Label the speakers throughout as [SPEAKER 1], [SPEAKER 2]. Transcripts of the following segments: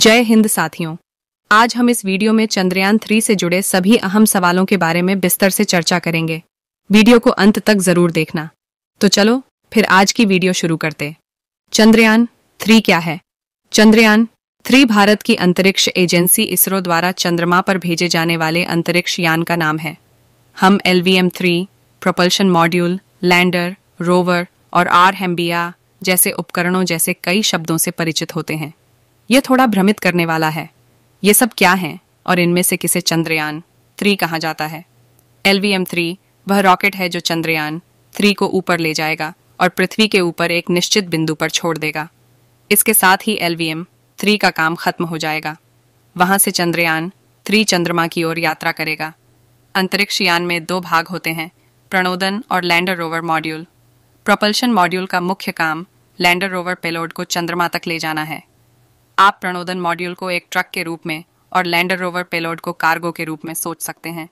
[SPEAKER 1] जय हिंद साथियों आज हम इस वीडियो में चंद्रयान थ्री से जुड़े सभी अहम सवालों के बारे में बिस्तर से चर्चा करेंगे वीडियो को अंत तक जरूर देखना तो चलो फिर आज की वीडियो शुरू करते चंद्रयान थ्री क्या है चंद्रयान थ्री भारत की अंतरिक्ष एजेंसी इसरो द्वारा चंद्रमा पर भेजे जाने वाले अंतरिक्ष यान का नाम है हम L V M three propulsion module lander rover और आर हेम्बिया जैसे उपकरणों जैसे कई शब्दों से परिचित होते हैं यह थोड़ा भ्रमित करने वाला है ये सब क्या है और इनमें से किसे चंद्रयान थ्री कहा जाता है एल वी एम थ्री वह रॉकेट है जो चंद्रयान थ्री को ऊपर ले जाएगा और पृथ्वी के ऊपर एक निश्चित बिंदु पर छोड़ देगा इसके साथ ही एल वी एम थ्री का काम खत्म हो जाएगा वहां से चंद्रयान थ्री चंद्रमा की ओर यात्रा करेगा अंतरिक्ष यान में दो भाग होते हैं प्रणोदन और lander rover module propulsion module का मुख्य काम लैंडर रोवर पेलोड को चंद्रमा तक ले जाना है आप प्रणोदन मॉड्यूल को एक ट्रक के रूप में और लैंडर रोवर पेलोड को कार्गो के रूप में सोच सकते हैं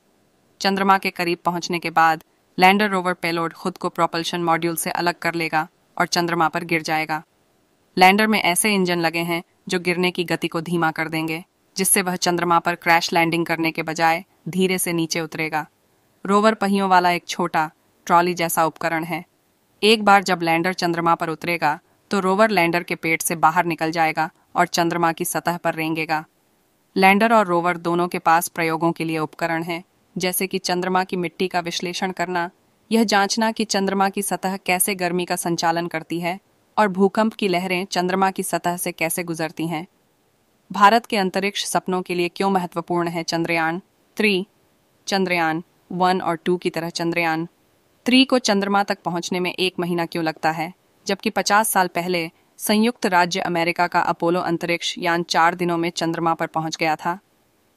[SPEAKER 1] चंद्रमा के करीब पहुंचने के बाद लैंडर रोवर पेलोड खुद को प्रोपल्शन मॉड्यूल से अलग कर लेगा और चंद्रमा पर गिर जाएगा लैंडर में ऐसे इंजन लगे हैं जो गिरने की गति को धीमा कर देंगे जिससे वह चंद्रमा पर क्रैश लैंडिंग करने के बजाय धीरे से नीचे उतरेगा रोवर पहियों वाला एक छोटा ट्रॉली जैसा उपकरण है एक बार जब लैंडर चंद्रमा पर उतरेगा तो रोवर लैंडर के पेट से बाहर निकल जाएगा और चंद्रमा की सतह पर रेंगेगा लैंडर और रोवर दोनों के पास प्रयोगों के लिए उपकरण हैं जैसे कि चंद्रमा की मिट्टी का विश्लेषण करना यह जांचना कि चंद्रमा की सतह कैसे गर्मी का संचालन करती है और भूकंप की लहरें चंद्रमा की सतह से कैसे गुजरती हैं भारत के अंतरिक्ष सपनों के लिए क्यों महत्वपूर्ण है चंद्रयान थ्री चंद्रयान वन और टू की तरह चंद्रयान थ्री को चंद्रमा तक पहुंचने में एक महीना क्यों लगता है जबकि पचास साल पहले संयुक्त राज्य अमेरिका का अपोलो अंतरिक्ष यान चार दिनों में चंद्रमा पर पहुंच गया था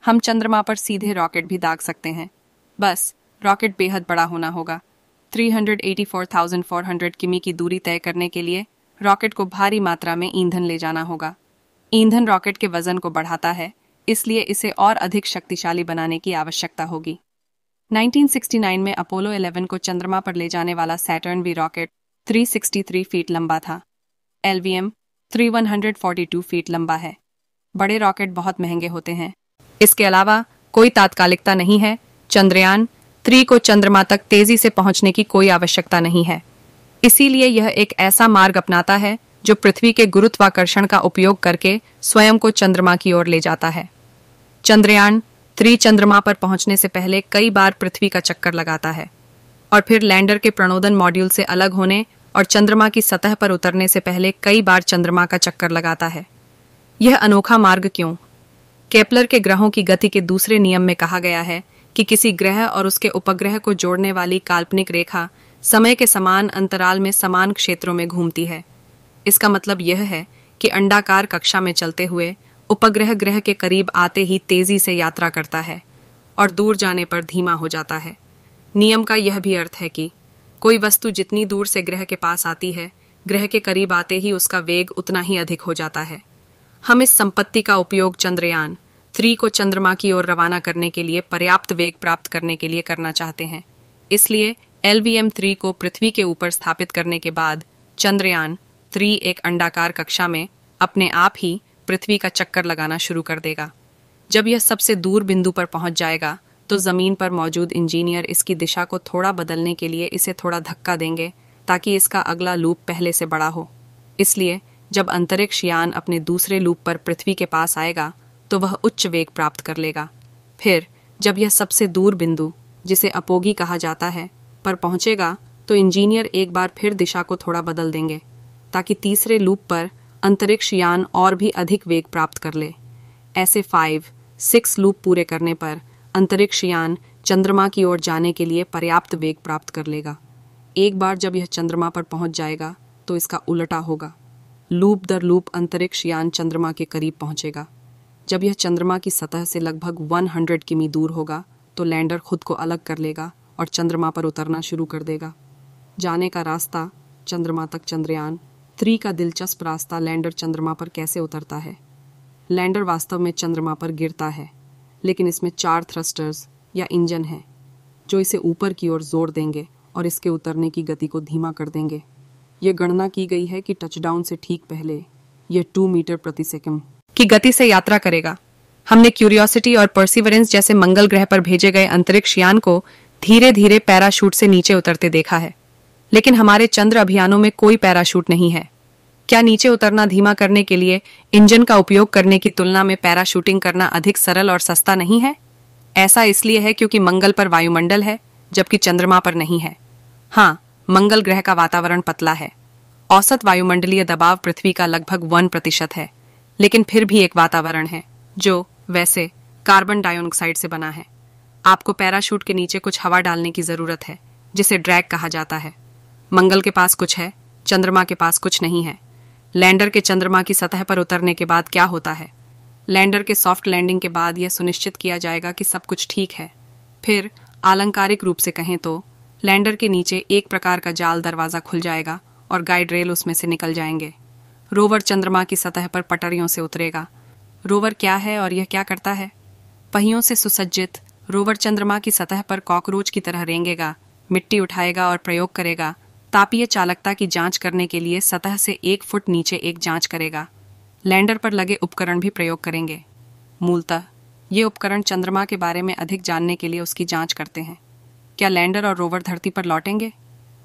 [SPEAKER 1] हम चंद्रमा पर सीधे रॉकेट भी दाग सकते हैं बस रॉकेट बेहद बड़ा होना होगा 384,400 किमी की दूरी तय करने के लिए रॉकेट को भारी मात्रा में ईंधन ले जाना होगा ईंधन रॉकेट के वजन को बढ़ाता है इसलिए इसे और अधिक शक्तिशाली बनाने की आवश्यकता होगी 1969 में अपोलो 11 को चंद्रमा पर ले जाने वाला सैटर्न वी रॉकेट 363 फीट लंबा था L V M three one hundred forty two feet लंबा है बड़े रॉकेट बहुत महंगे होते हैं इसके अलावा कोई तात्कालिकता नहीं है चंद्रयान थ्री को चंद्रमा तक तेजी से पहुंचने की कोई आवश्यकता नहीं है इसीलिए यह एक ऐसा मार्ग अपनाता है जो पृथ्वी के गुरुत्वाकर्षण का उपयोग करके स्वयं को चंद्रमा की ओर ले जाता है चंद्रयान थ्री चंद्रमा पर पहुंचने से पहले कई बार पृथ्वी का चक्कर लगाता है और फिर लैंडर के प्रणोदन मॉड्यूल से अलग होने और चंद्रमा की सतह पर उतरने से पहले कई बार चंद्रमा का चक्कर लगाता है यह अनोखा मार्ग क्यों केपलर के ग्रहों की गति के दूसरे नियम में कहा गया है कि किसी ग्रह और उसके उपग्रह को जोड़ने वाली काल्पनिक रेखा समय के समान अंतराल में समान क्षेत्रों में घूमती है इसका मतलब यह है कि अंडाकार कक्षा में चलते हुए उपग्रह ग्रह के करीब आते ही तेजी से यात्रा करता है और दूर जाने पर धीमा हो जाता है नियम का यह भी अर्थ है कि कोई वस्तु जितनी दूर से ग्रह के पास आती है ग्रह के करीब आते ही उसका वेग उतना ही अधिक हो जाता है हम इस संपत्ति का उपयोग चंद्रयान थ्री को चंद्रमा की ओर रवाना करने के लिए पर्याप्त वेग प्राप्त करने के लिए करना चाहते हैं इसलिए एल वी एम थ्री को पृथ्वी के ऊपर स्थापित करने के बाद चंद्रयान थ्री एक अंडाकार कक्षा में अपने आप ही पृथ्वी का चक्कर लगाना शुरू कर देगा जब यह सबसे दूर बिंदु पर पहुंच जाएगा तो ज़मीन पर मौजूद इंजीनियर इसकी दिशा को थोड़ा बदलने के लिए इसे थोड़ा धक्का देंगे ताकि इसका अगला लूप पहले से बड़ा हो इसलिए जब अंतरिक्ष यान अपने दूसरे लूप पर पृथ्वी के पास आएगा तो वह उच्च वेग प्राप्त कर लेगा फिर जब यह सबसे दूर बिंदु जिसे अपोगी कहा जाता है पर पहुंचेगा तो इंजीनियर एक बार फिर दिशा को थोड़ा बदल देंगे ताकि तीसरे लूप पर अंतरिक्ष यान और भी अधिक वेग प्राप्त कर ले ऐसे फाइव सिक्स लूप पूरे करने पर अंतरिक्ष यान चंद्रमा की ओर जाने के लिए पर्याप्त वेग प्राप्त कर लेगा एक बार जब यह चंद्रमा पर पहुंच जाएगा तो इसका उल्टा होगा लूप दर लूप अंतरिक्ष यान चंद्रमा के करीब पहुंचेगा जब यह चंद्रमा की सतह से लगभग 100 किमी दूर होगा तो लैंडर खुद को अलग कर लेगा और चंद्रमा पर उतरना शुरू कर देगा जाने का रास्ता चंद्रमा तक चंद्रयान थ्री का दिलचस्प रास्ता लैंडर चंद्रमा पर कैसे उतरता है लैंडर वास्तव में चंद्रमा पर गिरता है लेकिन इसमें चार थ्रस्टर्स या इंजन हैं जो इसे ऊपर की ओर जोर देंगे और इसके उतरने की गति को धीमा कर देंगे ये गणना की गई है कि टचडाउन से ठीक पहले यह टू मीटर प्रति सेकंड की गति से यात्रा करेगा हमने क्यूरियोसिटी और परसिवरेंस जैसे मंगल ग्रह पर भेजे गए अंतरिक्ष यान को धीरे धीरे पैराशूट से नीचे उतरते देखा है लेकिन हमारे चंद्र अभियानों में कोई पैराशूट नहीं है क्या नीचे उतरना धीमा करने के लिए इंजन का उपयोग करने की तुलना में पैराशूटिंग करना अधिक सरल और सस्ता नहीं है ऐसा इसलिए है क्योंकि मंगल पर वायुमंडल है जबकि चंद्रमा पर नहीं है हाँ मंगल ग्रह का वातावरण पतला है औसत वायुमंडलीय दबाव पृथ्वी का लगभग वन प्रतिशत है लेकिन फिर भी एक वातावरण है जो वैसे कार्बन डाइऑक्साइड से बना है आपको पैराशूट के नीचे कुछ हवा डालने की जरूरत है जिसे ड्रैग कहा जाता है मंगल के पास कुछ है चंद्रमा के पास कुछ नहीं है लैंडर के चंद्रमा की सतह पर उतरने के बाद क्या होता है लैंडर के सॉफ्ट लैंडिंग के बाद यह सुनिश्चित किया जाएगा कि सब कुछ ठीक है फिर आलंकारिक रूप से कहें तो लैंडर के नीचे एक प्रकार का जाल दरवाजा खुल जाएगा और गाइड रेल उसमें से निकल जाएंगे रोवर चंद्रमा की सतह पर पटरियों से उतरेगा रोवर क्या है और यह क्या करता है पहियों से सुसज्जित रोवर चंद्रमा की सतह पर कॉकरोच की तरह रेंगेगा मिट्टी उठाएगा और प्रयोग करेगा तापीय चालकता की जांच करने के लिए सतह से एक फुट नीचे एक जांच करेगा लैंडर पर लगे उपकरण भी प्रयोग करेंगे मूलतः ये उपकरण चंद्रमा के बारे में अधिक जानने के लिए उसकी जांच करते हैं क्या लैंडर और रोवर धरती पर लौटेंगे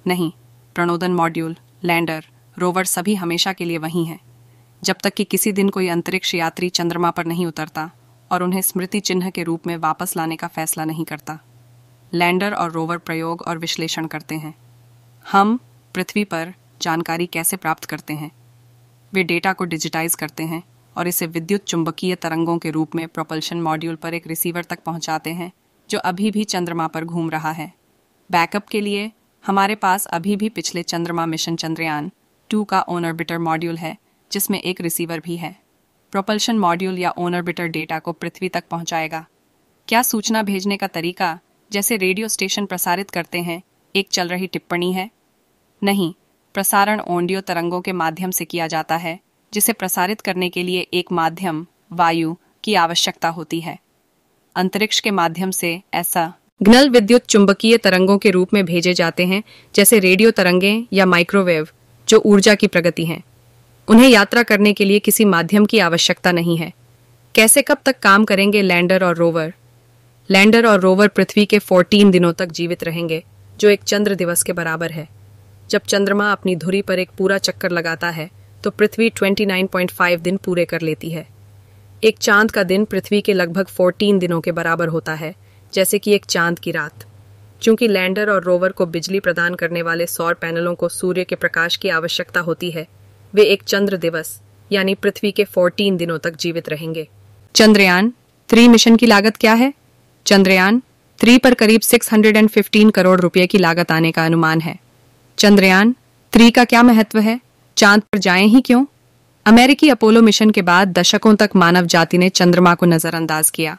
[SPEAKER 1] नहीं प्रणोदन मॉड्यूल लैंडर रोवर सभी हमेशा के लिए वहीं हैं जब तक कि किसी दिन कोई अंतरिक्ष यात्री चंद्रमा पर नहीं उतरता और उन्हें स्मृति चिन्ह के रूप में वापस लाने का फैसला नहीं करता लैंडर और रोवर प्रयोग और विश्लेषण करते हैं हम पृथ्वी पर जानकारी कैसे प्राप्त करते हैं वे डेटा को डिजिटाइज करते हैं और इसे विद्युत चुंबकीय तरंगों के रूप में प्रोपल्शन मॉड्यूल पर एक रिसीवर तक पहुंचाते हैं जो अभी भी चंद्रमा पर घूम रहा है बैकअप के लिए हमारे पास अभी भी पिछले चंद्रमा मिशन चंद्रयान टू का ओनरबिटर मॉड्यूल है जिसमें एक रिसीवर भी है प्रोपल्शन मॉड्यूल या ओनरबिटर डेटा को पृथ्वी तक पहुंचाएगा क्या सूचना भेजने का तरीका जैसे रेडियो स्टेशन प्रसारित करते हैं एक चल रही टिप्पणी है नहीं प्रसारण ओंडियो तरंगों के माध्यम से किया जाता है जिसे प्रसारित करने के लिए एक माध्यम वायु की आवश्यकता होती है अंतरिक्ष के माध्यम से ऐसा घनल विद्युत चुंबकीय तरंगों के रूप में भेजे जाते हैं जैसे रेडियो तरंगे या माइक्रोवेव जो ऊर्जा की प्रगति हैं उन्हें यात्रा करने के लिए किसी माध्यम की आवश्यकता नहीं है कैसे कब तक काम करेंगे लैंडर और रोवर लैंडर और रोवर पृथ्वी के 14 दिनों तक जीवित रहेंगे जो एक चंद्र दिवस के बराबर है जब चंद्रमा अपनी धुरी पर एक पूरा चक्कर लगाता है तो पृथ्वी 29.5 दिन पूरे कर लेती है एक चांद का दिन पृथ्वी के लगभग 14 दिनों के बराबर होता है जैसे कि एक चांद की रात चूंकि लैंडर और रोवर को बिजली प्रदान करने वाले सौर पैनलों को सूर्य के प्रकाश की आवश्यकता होती है वे एक चंद्र दिवस यानी पृथ्वी के 14 दिनों तक जीवित रहेंगे चंद्रयान थ्री मिशन की लागत क्या है चंद्रयान थ्री पर करीब 615 करोड़ रुपए की लागत आने का अनुमान है चंद्रयान थ्री का क्या महत्व है चांद पर जाएं ही क्यों अमेरिकी अपोलो मिशन के बाद दशकों तक मानव जाति ने चंद्रमा को नजरअंदाज किया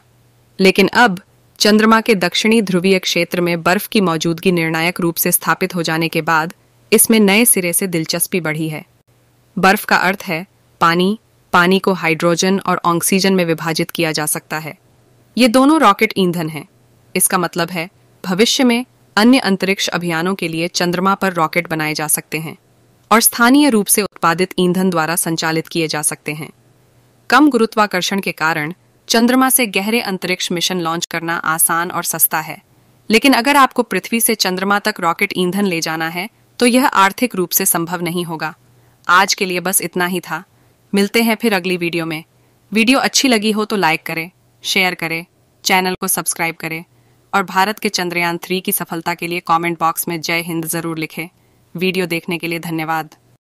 [SPEAKER 1] लेकिन अब चंद्रमा के दक्षिणी ध्रुवीय क्षेत्र में बर्फ की मौजूदगी निर्णायक रूप से स्थापित हो जाने के बाद इसमें नए सिरे से दिलचस्पी बढ़ी है बर्फ का अर्थ है पानी पानी को हाइड्रोजन और ऑक्सीजन में विभाजित किया जा सकता है ये दोनों रॉकेट ईंधन हैं इसका मतलब है भविष्य में अन्य अंतरिक्ष अभियानों के लिए चंद्रमा पर रॉकेट बनाए जा सकते हैं और स्थानीय रूप से उत्पादित ईंधन द्वारा संचालित किए जा सकते हैं कम गुरुत्वाकर्षण के कारण चंद्रमा से गहरे अंतरिक्ष मिशन लॉन्च करना आसान और सस्ता है लेकिन अगर आपको पृथ्वी से चंद्रमा तक रॉकेट ईंधन ले जाना है तो यह आर्थिक रूप से संभव नहीं होगा आज के लिए बस इतना ही था मिलते हैं फिर अगली वीडियो में वीडियो अच्छी लगी हो तो लाइक करें शेयर करें चैनल को सब्सक्राइब करें और भारत के चंद्रयान थ्री की सफलता के लिए कमेंट बॉक्स में जय हिंद जरूर लिखें वीडियो देखने के लिए धन्यवाद